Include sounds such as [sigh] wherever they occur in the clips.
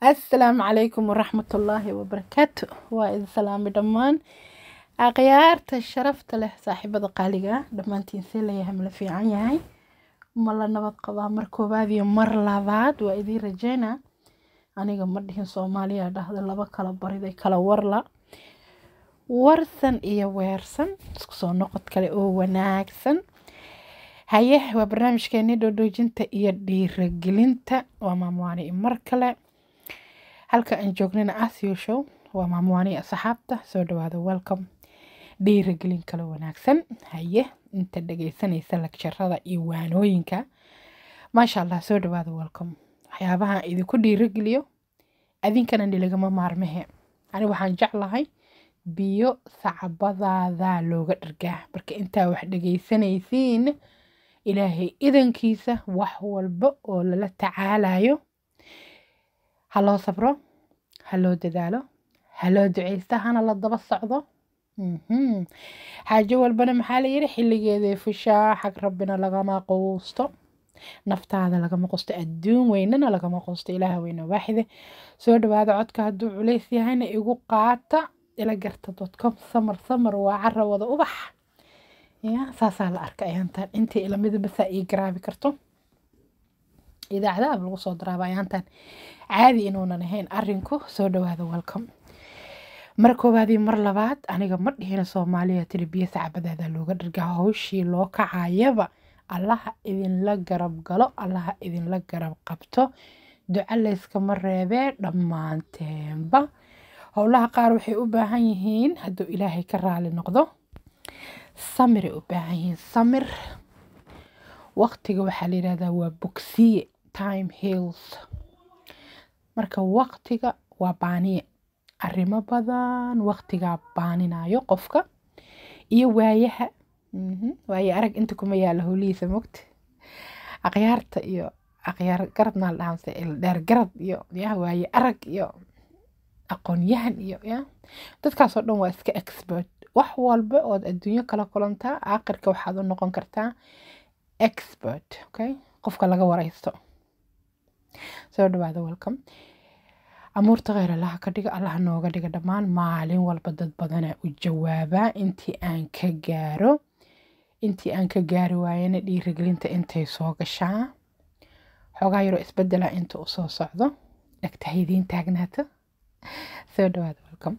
assalaamu calaykum ullaahi wabarakaatu waa idin salaamay dhammaan akhyaarta sharafta leh saaxiibada qaaliga dhammaantiin see layahay mala fiican yahay ma la nabad qabaa mar koowaad iyo mar labaad waa idiin rajeyna aniga ma dhihin soomaaliya dhahda laba kala bariday kala warla warsan iyo weersan isku soo noqod kale oo wanaagsan haye waa barnaamijkeeni dhoodhoojinta iyo dhiiragelinta waa maamwaani mar kale halka aan joognana as usual waa maamuwaani asxaabta soo dhawaada welcome dhiirigelin kala wanaagsan haye inta dhegaysanaysa lagjarada iyo waanooyinka maasha allah soo dhawaada welcome waxyaabahaan idinku dhiirigeliyo adinkanan dhilagama maarmahe ani waxaan jeclahay biyo sacbadaadaa looga dhargaa marka intaa wax dhegaysanaysiin ilaahay idankiisa wax walba oo lala tacaalayo haloo sabro ha loo dadaalo ha loo duceysta hana la daba socdo xaajo walbana maxaa la yidhi xilligeeday fushaa xag rabbina lagama quusto naftaada lagama qusto adduun weynena lagama quusto ilaaha weyna waaxide soo dhawaada codka hadduu culeys yahayna igu qaata ila garta dotcom samar samar waa cara wada ubax ya saasaa la arka ayaantaan intii ilamida masaa ii garaabi karto idaacadaha lagu soo daraabay aantan caadi inuunan ahayn arinku soo dhawaada welcome mar koowaadii mar labaad aniga ma dhihina soomaaliya tiri biyo sacbadaada looga dharga hawshii loo kacayaba allaha idinla garab galo allaha idinla garab qabto duco layska ma reebee dhammaanteenba howlaha qaar waxay u baahan yihiin hadduu ilaahay ka raali noqdo samiray u baahan yihiin samir waqtiga waxaa la yidhahdaa waa bogsiye time heals marka waqtiga waa baaniye arimo badan waqtigaa baaninayo qofka iyo waayaha mhm, waaye arag inta kuma yaalo howlihiisa mogta akhyaarta iyo akyaar garabnaa la dhahamse dheer garad iyo ya waaye arag iyo aqoonyahan iyo ya dadkaasoo dhan waa iska expert wax walba ood adduunyo kala kulantaa aakhirka waxaad u noqon kartaa expert okay qofka laga waraysto soo dhawaada welcom amuurta kheyr allaha ka dhiga allaha nooga dhiga dhammaan maalin walba dad badana u jawaabaa intii aan ka gaaro intii aan ka gaari waayana dhiirigelinta intay soo gashaa xoogaa yaroo isbedela inta usoo socdo dhagtahaydiin taagnaata soo dhawaada welcom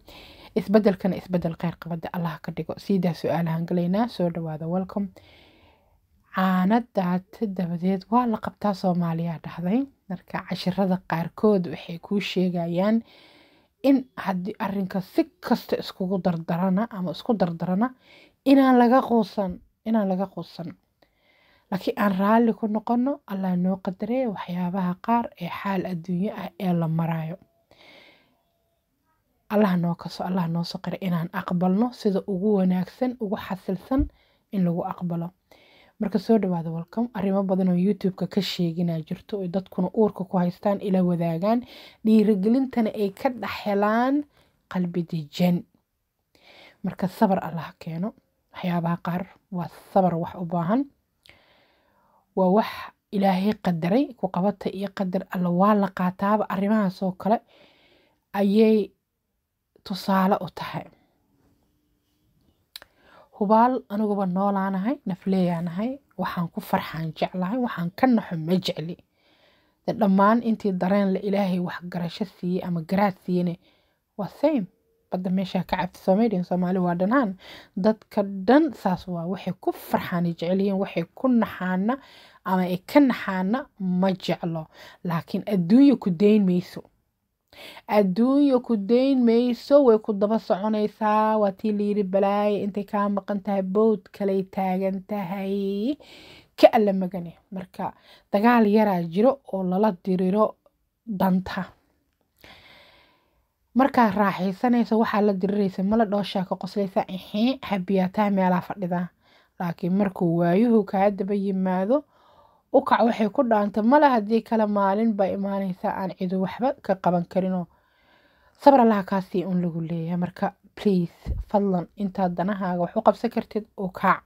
isbedelkana isbedel kheyr qabada allaha ka dhigo siidaa su aalahan galaynaa soo dhawaada welcom caana daate dabadeed waa la qabtaa soomaaliya dhahday marka cashirada qaarkood waxay kuu sheegayaan in haddii arinka si kasta iskugu dardarana ama isku dardarana inaan laga quusan inaan laga quusan laakiin aan raalli ku noqono allah noo qadaree waxyaabaha qaar ee xaal adduunyo ah ee la maraayo allah noo kaso allah noo soqira inaan aqbalno sida ugu wanaagsan ugu xasilsan in lagu aqbalo marka soo dhawaada welcome arrimo badan oo youtube-ka ka sheeginaa jirto oy dadkuna uurka ku haystaan ila wadaagaan dhiirigelintana ay ka dhex helaan qalbi dejan marka sabar allaha keeno waxyaabaha qaar waa sabar wax u baahan waa wax ilaahay qadaray ku qabata iyo qadar alla waa la qaataaba arrimahaas oo kale ayay tusaale u tahay hubaal aniguba noolaanahay nafleeyaanahay waxaan ku farxaan jeclahay waxaan ka naxo ma jecli de dhammaan intii dareen la ilaahay wax garasho siiyey ama garaad siiyene waa same badda meeshaa ka cabti somalian soomaali waa dhanaan dadka dhan saas waa waxay ku farxaana jeceliyiin waxay ku naxaana ama ay ka naxaana ma jeclo laakiin adduunya ku dayn mayso adduunya ku dayn mayso way ku daba soconaysaa waa tii layiri balaaya intay kaa maqan tahay bowd kaley taagan tahay ka alla magane marka dagaal yaraa jiro oo lala diriro danta markaa raaxaysanaysa waxaa la diriraysa mala dhooshaa ka qoslaysa ixii habiyaataa meelaa fadhida laakiin markuu waayuhu kaa daba yimaado ukac waxay ku dhaantay male haddii kale maalin baa imaanaysaa aan cidu waxba ka qaban karinoo sabar allaha kaasi un lagu leeyahay marka please fadlan intaad danahaaga wax u qabsan kartid ukaac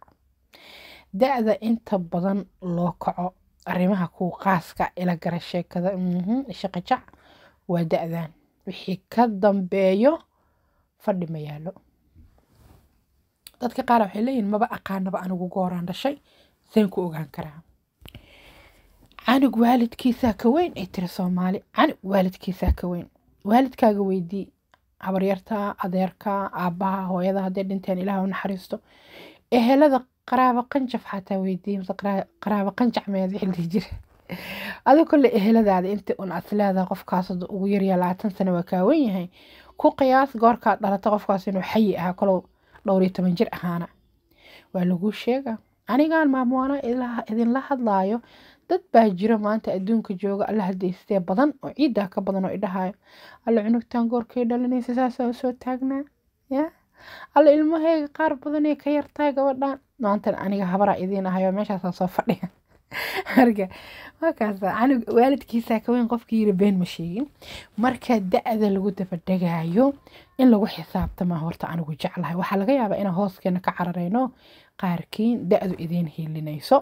da-da inta badan loo kaco arrimaha kuwa qaaska ila gara sheekada mhmm, shaqajac waa da-dan wixii ka dambeeyo fadhi ma yaallo dadka qaar waxay leeyihin maba aqaanaba anigu gooraan dhashay seen ku ogaan karaa canug waalidkiisaa ka weyn ay tiri soomaali canug waalidkiisaa ka weyn waalidkaaga weydii habaryartaa adeerka aabaha hooyada hadday dhinteen ilaah u naxariisto ehelada qaraabo qanjaf xataa weydii mase qaraabo qanjac meed xildii jira adu kole eheladaada inta un asleeda qofkaas ugu yaryaa labaatan sano waa kaawan yahay ku qiyaas goorkaad dhalata qofkaas inuu xayi ahaa kolow dhowr iyo toban jir ahaana waa laguu sheega anigaan maamoona idinla hadlaayo dad baa jiro maanta adduunka jooga alla hadeystee badan oo ciiddaa ka badan oo idhahayo alla cunugtaan goorkay dhalanaysa saasaa usoo taagnaa ya alla ilmahayga qaar badanee ka yartahay gabadhaan maantan aniga habaraa idiin ahayo meeshaasaa soo fadhiya [laughs] marka waakaasa anug waalidkiisaa ka weyn qofkii yiri been ma sheegin marka da-da lagu dabadhagaayo in lagu xisaabtama horta anigu jeclahay waxaa laga yaabaa inaan hooskeena ka carareyno qaarkiin da-du idiin hilinayso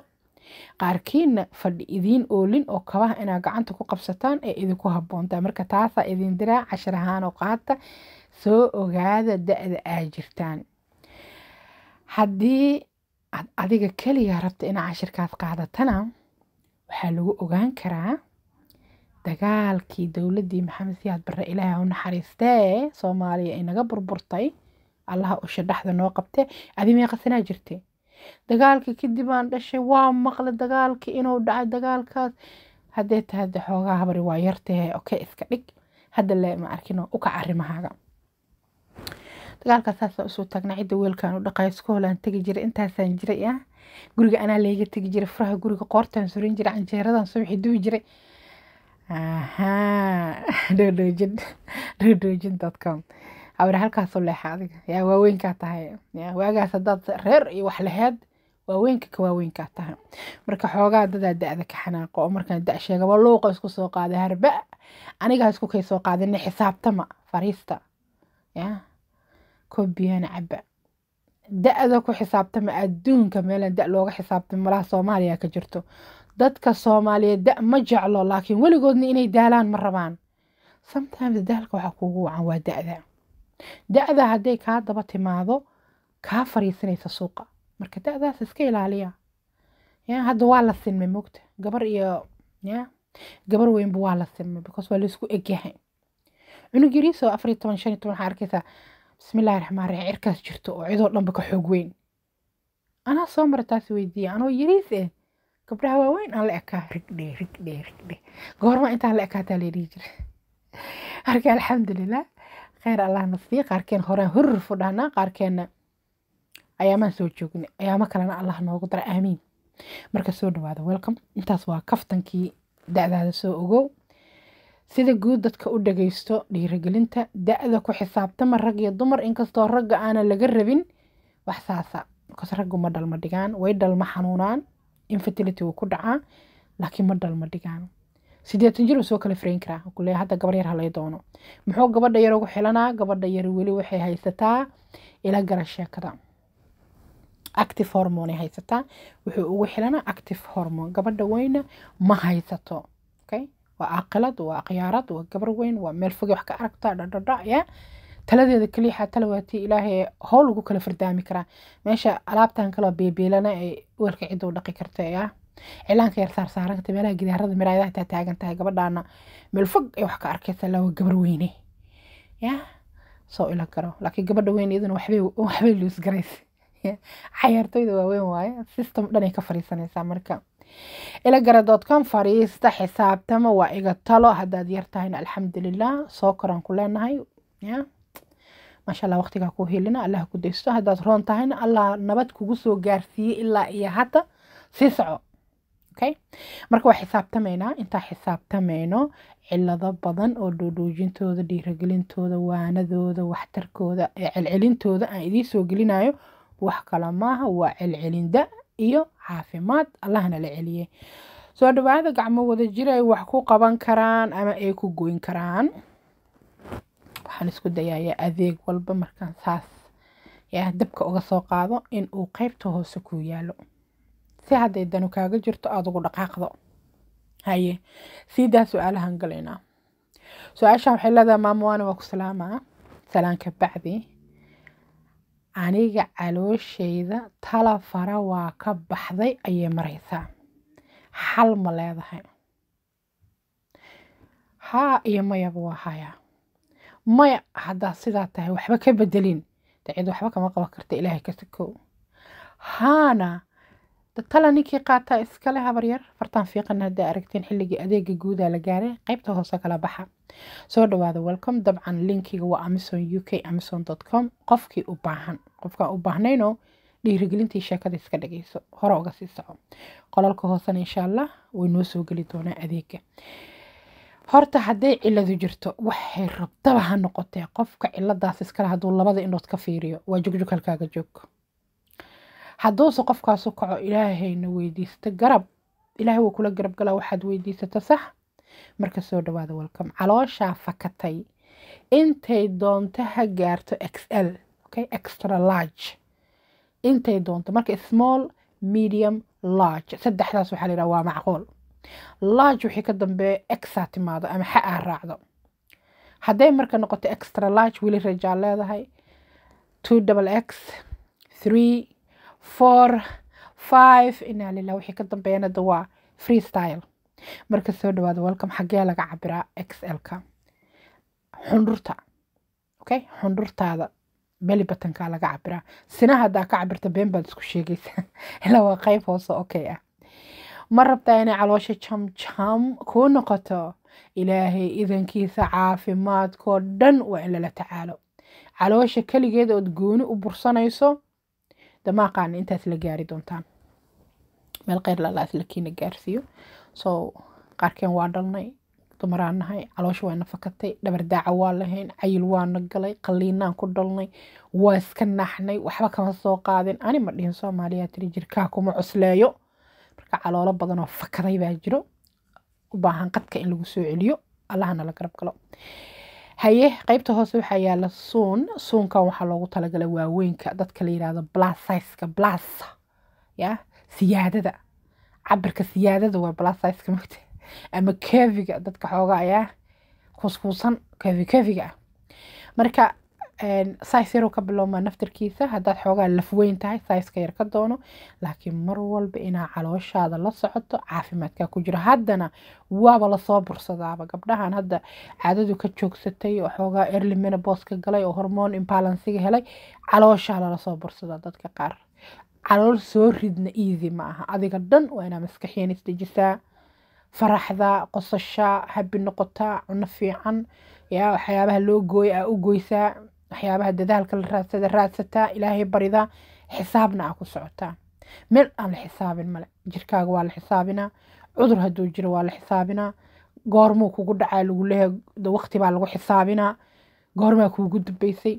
qaarkiina fadhi idiin oolin oo kabaha inaad gacanta ku qabsataan ee idinku habboontaa marka taasaa idin diraa cashar ahaan oo qaata soo ogaada da-da aa jirtaan haddii aad adiga keliya rabta inaa cashirkaas qaadatana waxaa lagu ogaan karaa dagaalkii dowladdii maxamed siyaad bare ilaahay u naxariistee soomaaliya inaga burburtay allaha usha dhaxda noo qabte adi meeqasanaa jirtay dagaalka kadib aan dhashay waa maqlay dagaalkii inuu dhacay dagaalkaas haddee tahay de xoogaa habari waa yartahe oke iska dhig hadda le ma arkino u kac arrimahaaga dagaalkaas saasaan usoo taagnaa cidda weelkaan u dhaqaayo iskoolaan tegi jiray intaasaan jiray ah guriga anaa leega tegi jiray furaha guriga qoortaan surin jiray canjeeradan subaxi duwi jiray aha [laughs] dhoodhoojin [laughs] dhoodhoojin dotcom awre halkaasoo leexa adiga yaa waaweynkaa tahay waagaas hadaad reer iyo wax laheed waaweynka ka waaweynkaa tahay marka xoogaa dadaa da-da ka xanaaqo oo markaan da sheegaba luuqa isku soo qaaday harba anigaa isku kay soo qaadina xisaabtama fariista ya koobiyana caba da-da ku xisaabtama adduunka meelaan da looga xisaabtama malaha soomaaliya ka jirto dadka soomaaliyeed da ma jeclo laakiin weligoodna inay daalaan ma rabaan sometimes daalka waxaa kuugu wacan waa da-da da haday kaa daba timaado kaa fariisanaysa suuqa marka da'daas iska ilaaliya hadda waa la sinmay mogta gabar iyo gabar weynba waa la sinmay because waa laisku egyahay cunug yariisoo afariyo toban shan iyo toban waxaa arkaysaa bismillahi raxmaan raxiim cirkaas jirto oo cidoo dhanba ka xoog weyn anaa soo mara taas weydiiya anoo yariis eh gabdhaha waaweyn aan la ekaa rigdhe rigdhe rigdhe goorma intaan la ekaataa la jira [laughs] marka alxamdulilah kheyr allah nafsiya qaarkeen horaan horr fudhaanaa qaarkeenna ayaamaan soo joognay ayaamo kalena allah noogu dara aamiin marka soo dhawaada welcome intaas waa kaftankii da soo ogow sida guud dadka u dhagaysto dhiirigelinta da-da ku xisaabtama rag iyo dumar inkastoo ragga aana laga rabin wax saasa markaas raggu ma dhalma dhigaan way dhalma xanuunaan infertility wuu ku dhacaa laakiin ma dhalma dhigaan siddeetan jir soo kala farayn karaa kule hadda gabar yar halay doono muxuu gabadha yar ugu xilanaa gabadha yar weli waxay haysataa ila gara sheekada active hormone haysataa wuxuu ugu xilanaa active hormone gabadha weyna ma haysato okay waa aqilad waa khiyaarad waa gabar weyn waa meel fogey wax ka aragta dhadhadha ya taladeeda keliya xaa talawaatii ilaahay howl ugu kala fardaami karaa meesha alaabtan kaloo beebeelana ay weelka ciduu dhaqi karta ah cilaanka yar saarsaaranta meelaha gidaarada miraayadaha taa taagan tahay gabadhaana meel fog ay wax ka arkaysa laba gabar weyne ya soo ila garo laakiin gabadha weyn iyaduna waxbay waxbay luus garaysa cayaartoyda waaweyn waaye system dhanay ka fariisanaysaa marka ilagara.com fariista xisaabtama waa iga talo haddaad yartahayna alxamdulilah soo koraan ku leenahay ya maasha allah waqtigaa kuu helina allah ku daysto haddaad roon tahayna allah nabad kugu soo gaarsiiyey ilaa iyo hadda sii soco okay marka waa xisaabtamaynaa intaa xisaabtamayno cilado badan oo dhoodhoojintooda dhiiragelintooda waanadooda waxtarkooda ee celcelintooda aan idiin soo gelinayo wax kala maaha waa celcelinda iyo caafimaad allahna la celiyey soo dhawaada gacmo wada jir ay wax ku qaban karaan ama ay ku goyn karaan waxaan isku dayayaa adeeg walba markaan saas yaa dabka uga soo qaado in uu qeybta hoose ku yaalo si hadday danu kaaga jirto aada ugu dhaqaaqdo haye sii daa su-aalahan galaynaa su-aashan waxay leedahay maama waana waa ku salaamaa salaanka bacdi aniga caloosheyda tala fara waa ka baxday ayay maraysaa xal ma leedahay haa iyo mayaba waa hayaa maya haddaa sidaa tahay waxba ka bedelin dacid waxba kama qaban karta ilaahay ka sokow haana dadkala ninkii qaataa iskale habaryar fartaan fiiqan haddaa aragteen xiligii adeega guudaa la gaaray qaybta hoose kala baxa soo dhawaada welcome dabcan linkiga waa amazon u k amazon com qofkii u baahan qofkaan u baahnaynoo dhiirigelintii sheekada iska dhageyso hore uga sii soco qolalka hoosena insha allah way noo soo geli doonaa adeega horta hadday ciladu jirto waxay rabtaba ha noqotee qofka ciladaas iskale hadduu labada indhood ka fiiriyo waa jugjugalkaaga joog haduuse qofkaasu kaco ilaahayna weydiista garab ilaahay wuu kula garab galaa waxaad weydiisata sax marka soo dhawaada welcom calooshaa fakatay intay doonto ha gaarto x l okay extra large intay doonto marka small medium large saddexdaas waxaa la yidhaha waa macquul large wixii ka dambeeya exaa timaado ama xa aa raacdo hadday marka noqoto extra large weli rajaal leedahay two double x three four five inaa lilaa wixii ka dambeeyana da waa free style marka soo dhawaada welcom xaggee laga cabiraa xlka xundhurta okay xundhurtaada beli batankaa laga cabiraa sina haddaa ka cabirta been baad isku sheegaysaa [laughs] ilaa waa qayb hoose okay ah ma rabtaa inay caloosha jamjam kuu noqoto ilaahay idankiisa caafimaadkoo dhan waa in lala tacaalo caloosha keligeed ood gooni u bursanayso damaaqaana intaas la gaari doontaan meel kheyr lala aslakiina gaarsiiyo soo qaarkeen waa dhalnay dumaraan nahay caloosha waa nafakatay dhabardaaca waa lahayn cayil waana galay qaliinaan ku dhalnay waa iska naaxnay waxba kama soo qaadin ani ma dhihin soomaaliya tiri jirkaa kuma cusleeyo marka caloolo badanoo fakaday baa jiro u baahan qadka in lagu soo celiyo allahana la garab galo haye qeybta hoose waxaa yaala suun suunkan waxaa loogu talagalay waaweynka dadka la yidhaahdo blassiceka blassa ya siyaadada cabirka siyaadada waa blassiceka mugta ama keviga dadka xooga ayaa kuskuusan kevi keviga ah marka sais yaruu ka bilowma naftirkiisa haddaad xoogaa lafweyn tahay saiska yar ka doono laakiin mar walba inaa calooshaada la socoto caafimaadkaa ku jiro haddana waaba lasoo bursadaaba gabdhahan hadda caadadu ka joogsatay oo xoogaa erli menabos ka galay oo hormoon imbalansiga helay calooshaa lalasoo bursadaa dadka qaar calool soo ridna easy ma aha adiga dhan waa inaa maskaxiyan isdejisaa faraxda qosasha habi noqotaa cuno fiican yaa waxyaabaha loo gooya aa u goysaa waxyaabaha dadaalka la raadsada raadsataa ilaahay barida xisaabna aa ku socotaa meel aan la xisaabin male jirkaaga waa la xisaabinaa cudur hadduu jiro waa la xisaabinaa goormuu kugu dhacaa lagu leeyahay waqti baa lagu xisaabinaa goormaa kuugu dambeysay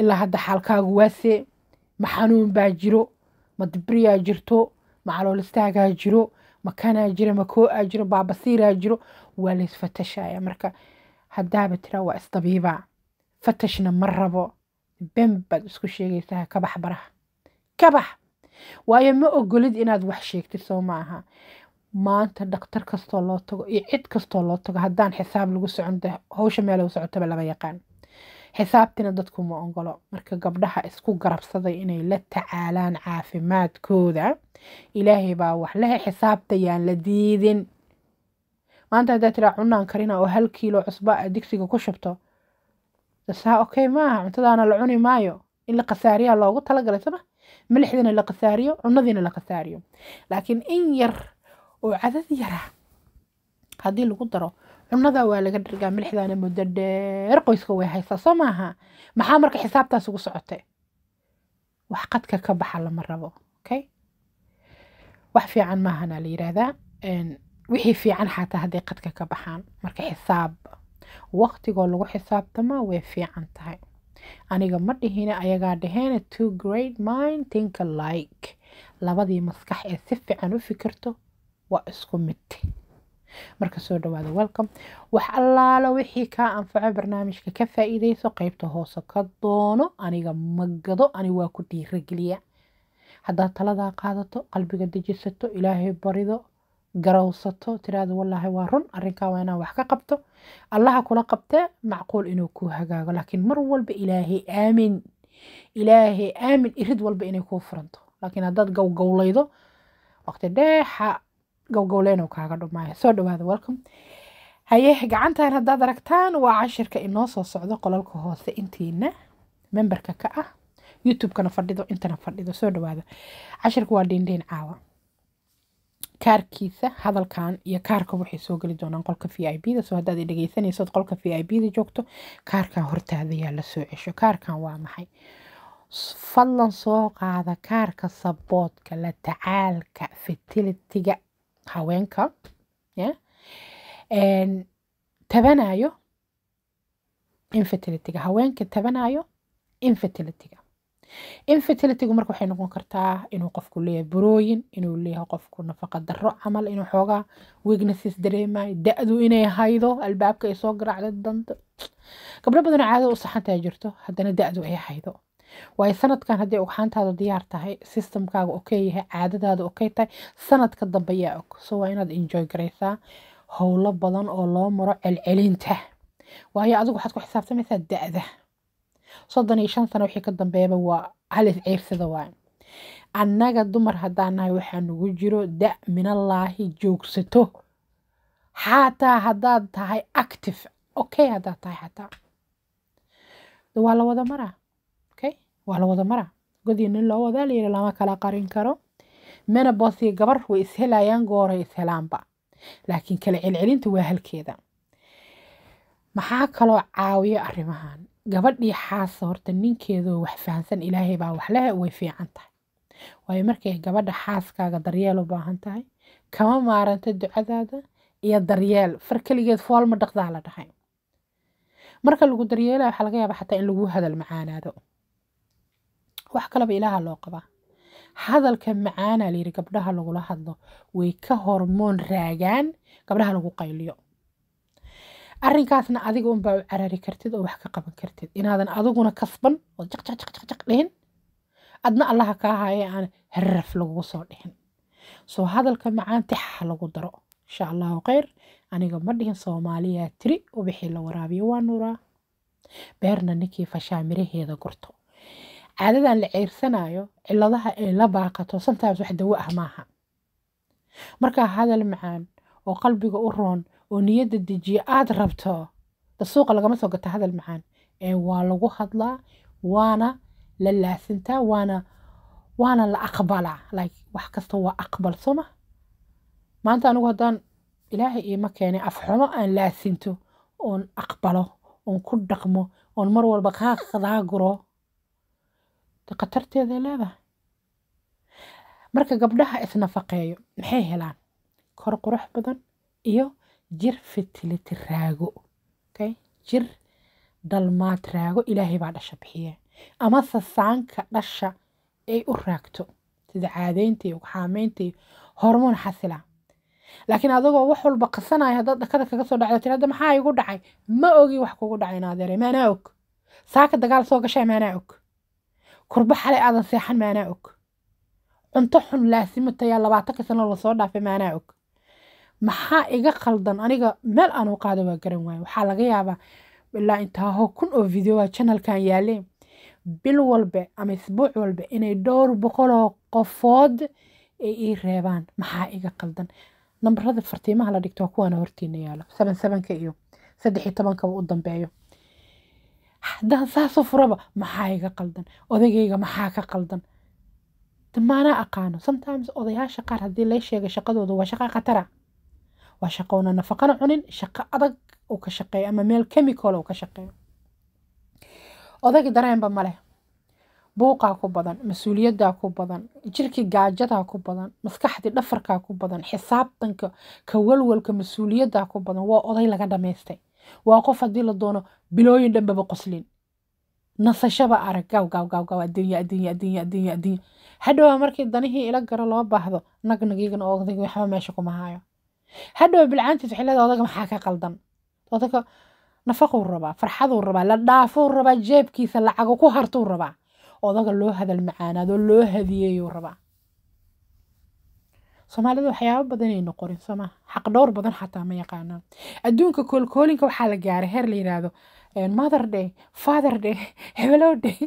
ilaa hadda xaalkaagu waasee ma xanuun baa jiro ma dibriyaa jirto ma caloolistaagaa jiro ma kanaa jiro ma koo jiro baabasiiraa jiro waa laysfatashaya marka haddaaba tiraa waa isdabiibaa fatashna ma rabo been baad isku sheegaysaa kabax baraha kabax waayo ma ogolid inaad wax sheegtid soo ma aha maanta dhaktar kastoo loo tago iyo cid kastoo loo tago haddaan xisaab lagu socon hawsha meel lagu socotaba lama yaqaan xisaabtina dadku ma ogolo marka gabdhaha isku garabsaday inay la tacaalaan caafimaadkooda ilaahay baa wax lehe xisaabta yaan la diidin maanta haddaad tiraa cunaan karina oo hal kiilo cusba aad digsiga ku shubto saa okay maaha cuntadaana la cuni maayo in la khasaariyaa loogu talagalay sama milixdiina la khasaariyo cunadiina la khasaariyo laakiin in yar oo cadad yara ah, haddii lagu daro cunada waa laga dhargaa milixdaana muddo dheer qoyska way haysaa soo maaha maxaa marka xisaabtaas ugu socotay wax qadka ka baxa lama rabo okay wax fiican maahana la yiraahdaa wixii fiican xataa hadday qadka ka baxaan marka xisaab waqtigoo lagu xisaabtama way fiican tahay aniga ma dhihine ayagaa dhaheen two great mind think like labadii maskax ee si fiican u fikirto waa isku mid marka soo dhawaada welcome wax allaalo wixii kaa anfaco barnaamijka ka faaiideyso qaybta hoose ka doono aniga magado ani waa ku dhiirageliya haddaad taladaa qaadato qalbiga dejisato ilaahay barido garowsato tiraada wallaahi waa run arrinkaa waa inaan wax ka qabto allaha kula qabtee macquul inuu ku hagaago laakiin mar walba ilaahay aamin ilaahay aamin irid walba inay kuu furanto laakiin haddaad gowgowlaydo waqti dheexa gowgowleynuu kaaga dhumaayo soo dhawaada welcome haye gacantan haddaad aragtaan waa cashirka inoo soo socdo qolalka hoose intiina memberka ka ah youtube-kana fadhido intana fadhido soo dhawaada cashirka waa dhiindhiin caawa kaarkiisa hadalkan iyo kaarka waxay soo geli doonaan qolka v i b da soo haddaad dhegeysanaysood qolka v i b da joogto kaarkan hortaada yaa la soo cesho kaarkan waa maxay fadlan soo qaada kaarka saboodka la tacaalka fertilitiga haweenka tabanayo infertilitiga haweenka tabanayo infertilitiga infertilitygu marka waxay noqon kartaa inuu qofku leeyahay burooyin inuu leeyahay qofku nafaqa daro camal inuu xoogaa weegnesses dareemayo da-du inay haydo albaabka ay soo garaacda danta gabdho badan caadada u saxantaa jirto haddana da-du ay haydo waayo sanadkan hadday ugxaantaada diyaar tahay systemkaaga okey yahay caadadaada okey tahay sanadka dambe yaa og so waa inaad enjoy garaysaa howlo badan oo loo maro celcelinta waayo adigu waxaad ku xisaabtamaysaa da-da soddon iyo shan sano wixii ka dambeeyaba waa halis ciirsada waay annaga dumar haddaan nahay waxaa nugu jiro da minallaahi joogsato xataa haddaad tahay active okay haddaad tahay xataa waa la wada maraa okay waa la wada maraa godii nin loo wadaa layiri lama kala qarin karo menabos iyo gabar way ishelayaan gooray ishelaanba laakiin kala celcelinta waa halkeeda maxaa kaloo caawiyo arrimahan gabadhii xaasa horta ninkeedoo wax fahansan ilaahay baa leh way fiican tahay waayo markay gabadha xaaskaaga daryeel u baahan tahay kama maaranta ducadaada iyo daryeel far keligeed foolma dhaqdaa la dhahay marka lagu daryeelaya waxaa laga yaabaa xataa in lagu hadal macaanaado wax kaleba ilaaha loo qabaa hadalka macaanaa layidhi gabdhaha lagula hadlo way ka hormoon raagaan gabdhaha lagu qayliyo arinkaasna adiga un baa carari kartid oo wax ka qaban kartid inaadan adiguna kasban oo jaqjaqjaqjaq dhihin adna allaha kaa haaya aan herraf lagugu soo dhihin soo hadalka macaanti ha lagu daro insha allahu khayr aniga ma dhihin soomaaliya tiri ubixii la waraabiyo waa nuuraa beerna ninkii fashaamiraheeda gurto caadadan la ceyrsanayo ciladaha ay la baaqato santaas wax dawo ah maaha markaa hadal macaan oo qalbiga u roon oo niyada dejiye aada rabto da suuqa lagama soo gata hadal macaan ee waa lagu hadlaa waana la laasintaa waana waana la aqbalaa like wax kasta waa aqbal sooma maanta anigu haddaan ilaahay iima keenay afxumo aan laasinto oon aqbalo oon ku dhaqmo oon mar walba kaa qadaaguro khatarteeday leedahay marka gabdhaha isnafaqeeyo maxay helaan kor qurux badan iyo jir fertility raago okay? jir dhalmaad raago ilaahay baa dhasha bixiya ama sasaanka dhasha ay u raagto sida caadeynta iyo xaameynta iyo hormoon xasila laakiin adagoo wax walba qasanaya hadaad dhakada kaga soo dhacda tirada maxaa igu dhacay ma ogi wax kugu dhacay naadeere maanaa og saaka dagaal soo gashaa maanaa og kurbo aadan seexan maanaa og cunto xun laasimataya labaatanka ka sano lasoo dhaafay maanaa og maxaa iga khaldan aniga meel aanu u qaada waa garan waayo waxaa laga yaabaa ilaa intaa ho kun oo videoa channelkan yaalee bil walbe ama isbuuc walbe inay dhowr boqoloo qofood ay ii reebaan maxaa iga qaldan nambarada fartiimaha la dhigto kuwaana hortiina yaalo saban iyo saddex tobankaba u dambeeyo haddaan saasoo furaba maxaa iga qaldan odagayga maxaa ka qaldan damaanaa aqaano sometimes odayaasha qaar haddii lay sheega shaqadooda waa shaqa khatara waa shaqona nafaqana cunin shaqo adag uu ka shaqeeyo ama meel chemical uu ka shaqeeyo odagi dareenba maleh buuqaa ku badan mas-uuliyaddaa ku badan jirkii gaajadaa ku badan maskaxdii dhafarkaa ku badan xisaabtanka ka walwalka mas-uuliyaddaa ku badan waa oday laga dhamaystay waa qof haddii la doono bilooyin dhanbaba qoslin nasashaba arag gaw gaw gaw gaw adduunya adduunya adduunya markii danihii ila garo loo baahdo nagnagiigana oday waxba meesha kuma haayo hadhow bilcaantiis xilada odaga maxaa ka qaldan odaga nafaquu rabaa farxaduu rabaa la dhaafuu rabaa jeebkiisa lacago ku hartuu rabaa odaga loo hadal macaanaado loo hadiyeeyuu rabaa soomaalida waxyaaba badanay noqonin sooma xaq dhowr badan xataa ma yaqaanaan adduunka koolkoolinka waxaa la gaaray heer la yidhaahdo eh, mother day father day [laughs] hebelow day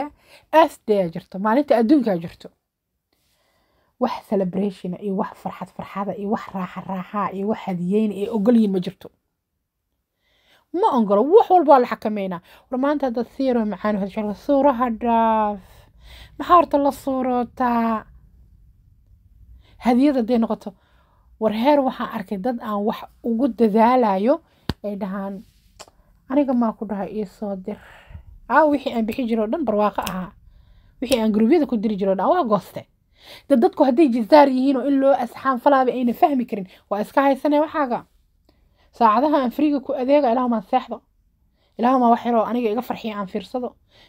[laughs] earth day jirto maalinta adduunkaa jirto wax celebration ah, iyo wax farxad farxada ah, iyo wax raaxa raaxaa ah, iyo wax hadiyeyna ay ogolyihin ma jirto ma ogolo wax walbaa la xakameynaa war maanta haddaad siiro macaan hadshar suuraha dhaaf maxaa horta la suurootaa hadiyad hadday noqoto war heer waxaan arkay dad aan wax ugu dadaalayo ay dhahaan aniga maa ku dhahay io soo dir a wixii aan bixi jiro dhan barwaaqo ahaa wixii aan gurubyada ku diri jiro o waa gooste da dadku hadday jizaar yihiin oo in loo asxaan falaaba ayna fahmi karin waa iska haysane waxaaga saacadaha aan fariga ku adeega ilaahumaan seexdo ilaahumaa wax yaroo aniga iga farxiya aan fiirsado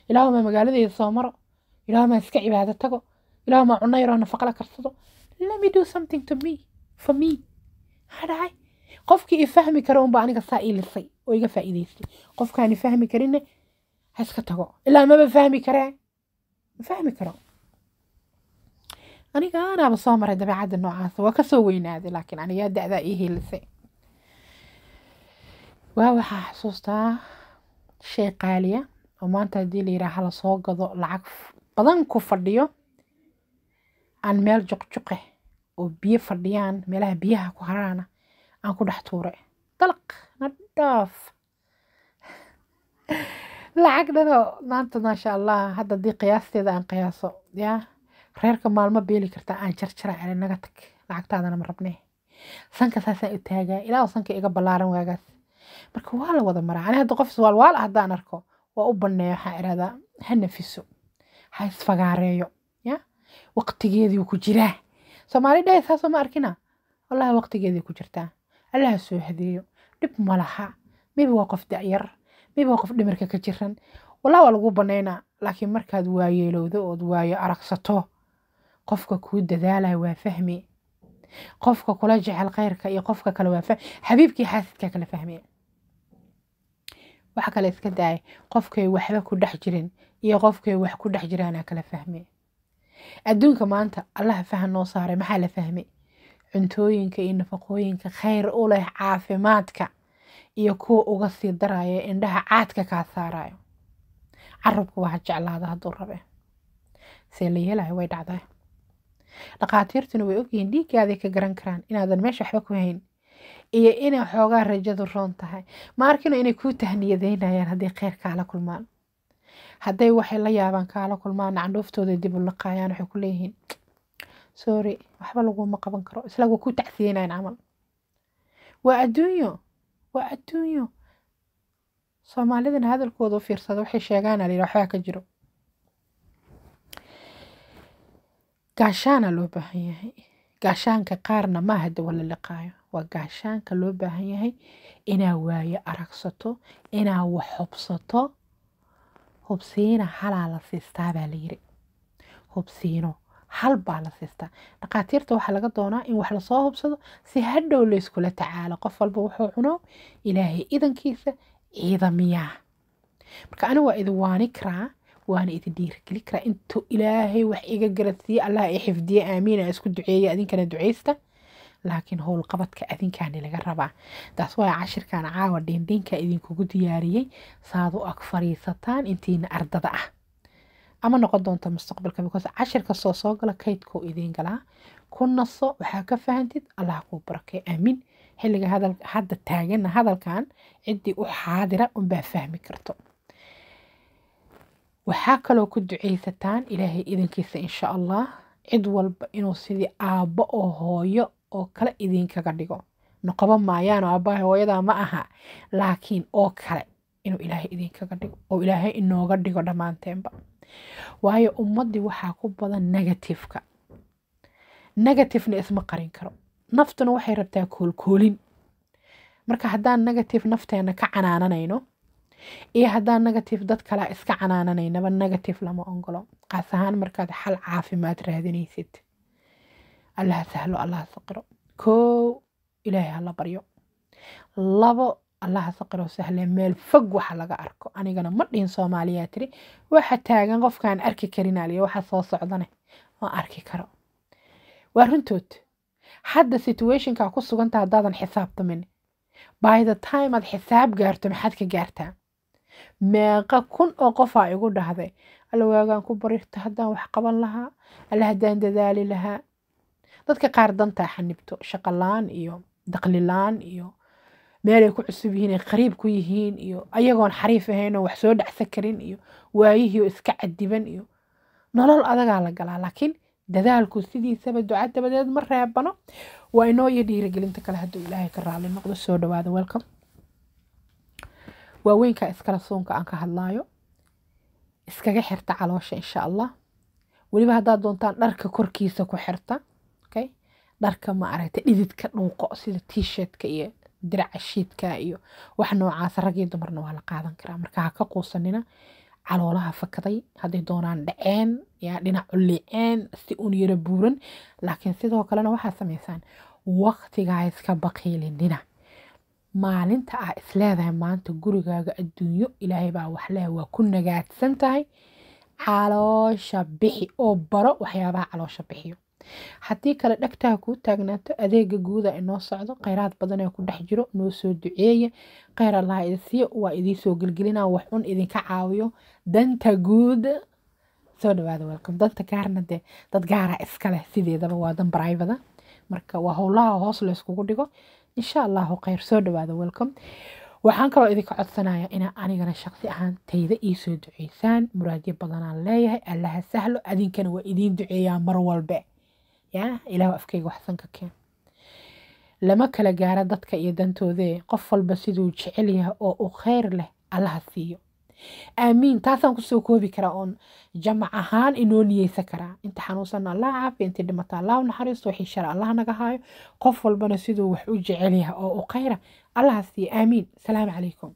ilaahumaa magaaladayda soo maro ilaahumaa iska cibaado tago ilaahumaa cunno yaroo nafaqala karsado let do something to me for me hadhahay qofkii i fahmi kara unba aniga saa ii lisay oo iga faa'iidaystay qofkaan fahmi karinne ha iska tago ilaa maba fahmi karee ma fahmi karo aniga anaaba soo maray dabeecadda noocaas waa kasoo weynaaday laakiin aniga da ii helisay waa waxaa xusuustaa shay qaaliya oo maanta haddii la yidhaaha la soo gado lacag badan ku fadhiyo aan meel juqjuqe oo biyo fadhiyaan meelaha biyaha ku haraana aan ku dhex tuuray dalaq nadhaaf [laughs] lacag dhanoo maanta maasha allah hadda haddii qiyaasteeda aan qiyaaso yaa reerka maalmo beeli karta aan jarjaraacele naga tag lacagtaadana ma rabnee sanka saasaan u taagaa ilaa sanka iga ballaaran waagaas marka waa la wada maraa ani hadda qof iswaalwaal ah haddaan arko waa u banneeya waxaan idhahdaa ha nafiso ha isfagaareeyo ya waqtigeedii ku jiraa soomaali dhahay saasoo ma arkina wallahi waqtigeedii ku jirtaa allaha soo hadeeyo dhib ma laha waa qof dacyar mibi waa qof dhimirka ka jiran wallahi waa lagu bannaynaa laakiin markaad waayeelowdo ood waayo aragsato qofka kuu dadaalaya waa fahmi qofka kula jecel khayrka iyo qofka kale waa fahmi xabiibkii xaasidkaa kala fahmi waxa kale iska daay qofkay waxba ku dhex jirin iyo qofkay wax ku dhex jiraanaa kala fahmi adduunka maanta allaha fahan noo saaray maxaa la fahmi cuntooyinka iyo nafaqooyinka khayr u leh caafimaadka iyo kuwa uga sii daraya indhaha caadka kaa saarayo carabku waa jeclaada hadduu rabe see la yeelayo way dhacday dhakhaatiirtuna way ogyihiin dhiiggaaday ka garan karaan inaadan meesha waxba ku hayn iyo inay xoogaa rajadu roon tahay maarkina inay kuu tahniyadeynayaan hadday kheyr kaala kulmaan hadday waxay la yaabaan kaala kulmaan candhuuftooda dib u laqaayaan waxay ku leeyihiin sorry waxba laguma qaban karo isla waa ku tacsiinayn camal waa adduunyo waa adduunyo soomaalidana hadalkooda u fiirsada waxay sheegaana layidhi waxbaa ka jiro gaashaana loo baahan yahay gaashaanka qaarna maaha de wala liqaayo waa gaashaanka loo baahan yahay inaa waayo aragsato inaa wax hubsato hubsiina halaa la siistaa baa la yiri hubsiino hal baa la siistaa dhakhaatiirta waxaa laga doonaa in wax lasoo hubsado si hadhow layskula tacaalo qof walba wuxuu cuno ilaahay idankiisa ciidamiyaa marka anigu waa idin waani karaa waana idin dhiirigeli karaa intuu ilaahay wax iga garadsiiye allaha i xifdiye aamiina isku duceeya adinkana duceysta laakiin howlqabadka adinkaani laga rabaa taas waa cashirkan caawa dhindhinka idinkugu diyaariyey saad u ag fariisataan intiina ardada ah ama noqon doonta mustaqbalka because cashirka soo soo gala kaydkoo idiin galaa ku naso waxaa ka fahantid allah kuu barakay aamiin xilliga hadda taagana hadalkan ciddii u xaadira unbaa fahmi karto waxaa kaloo ku ducaysataan ilaahay idinkiisa insha allah cid walba inuu sidii aabo oo hooyo oo kale idinkaga dhigo noqoba maayaano aabaha hooyadaa ma aha laakiin oo kale inuu ilaahay idinkaga dhigo oo ilaahay inooga dhigo dhammaanteenba waayo ummaddii waxaa ku badan negatifeka negatifena isma qarin karo naftuna waxay rabtaa koolkoolin marka haddaan negatif nafteena ka canaananayno iyo hadaa negative dad kalea iska canaananaynaba negative lama ogolo qaas ahaan markaad xal caafimaad raadinaysid allaha sahlo allaha saqiro koow ilaahay hala baryo labo allaha saqiro sahle meel fog waxa laga arko anigana ma dhihin soomaaliyaa tiri waxa taagan qofkaan arki karin waxa soo socdane ma arki karo waa runtood hadda situationkaa ku suganta haddaadan xisaabtamin by the time aad xisaab gaarto maxaad ka gaartaa meeqa kun oo qofaa igu dhahday alla waagaan ku barirta haddaan wax qaban lahaa alla haddaan dadaali lahaa dadka qaar dantaa xanibto shaqalaan iyo daqlilaan iyo meelay ku cusub yihiin ay qariib ku yihiin iyo ayagoon xariif ahaynoo wax soo dhacsan karin iyo waayihii oo iska cadiban iyo nolol adagaa la galaa laakiin dadaalku sidiisaba duca dabadeed ma reebano waa inoo iyo dhiirigelinta kale hadduu ilaahay ka raali noqdo soo dhawaada welcome waaweynka iskala suunka aan ka hadlaayo iskaga xirta caloosha insha allah weliba haddaad doontaan dharka korkiisa ku xirta okay? dharka aragta dhididka dhuuqo sida tishirtka iyo diraca shiidka iyo wax noocaas ragii dumarna waa la qaadan karaa marka ha ka quusanina caloolaha fakaday hadday doonaan dhaceen yaa dhinac culiceen si un yaro buuran laakiin sidoo kalena waxaa samaysaan waqtiga ha iska baqiilinina maalinta ah isleedahay maanta gurigaaga adduunyo ilaahay baa wax leh waa ku nagaadsan tahay caloosha bixi oo baro waxyaabaha caloosha bixiyo haddii kale dhagtaa kuu taagnaato adeega guuda inoo socdo kheyraad badan ee ku dhex jiro noo soo duceeya kheyr allaha idinsiiyo waa idiinsoo gelgelina wax un idinka caawiyo danta guud soo dhawaada welcome danta gaarna dee dad gaara iskaleh sideedaba waa dan baraybada marka waa howlaha hoos layskugu dhigo insha allahu khayr soo dhawaada welcome waxaan kaloo idinka codsanayaa inaa anigana shaqsi ahaan tayda ii soo duceysaan muraadyo badanaan leeyahay allaha sahlo adinkana waa idiin duceeyaa mar walbe ya ilaah afkayga waxsan ka keen lama kala gaara dadka iyo dantoodee qof walba siduu jecel yahay oo u kheyr leh allaha siiyo aamiin taasaan kusoo koobi karaa oon jamac ahaan inoo niyeysan karaa inta xanuunsanna allah caafi inta dhimata allah u naxariisto wixii shar allah naga haayo qof walbana siduu wax u jecel yahay oo u khayra allah siiye aamiin salaamu calaykum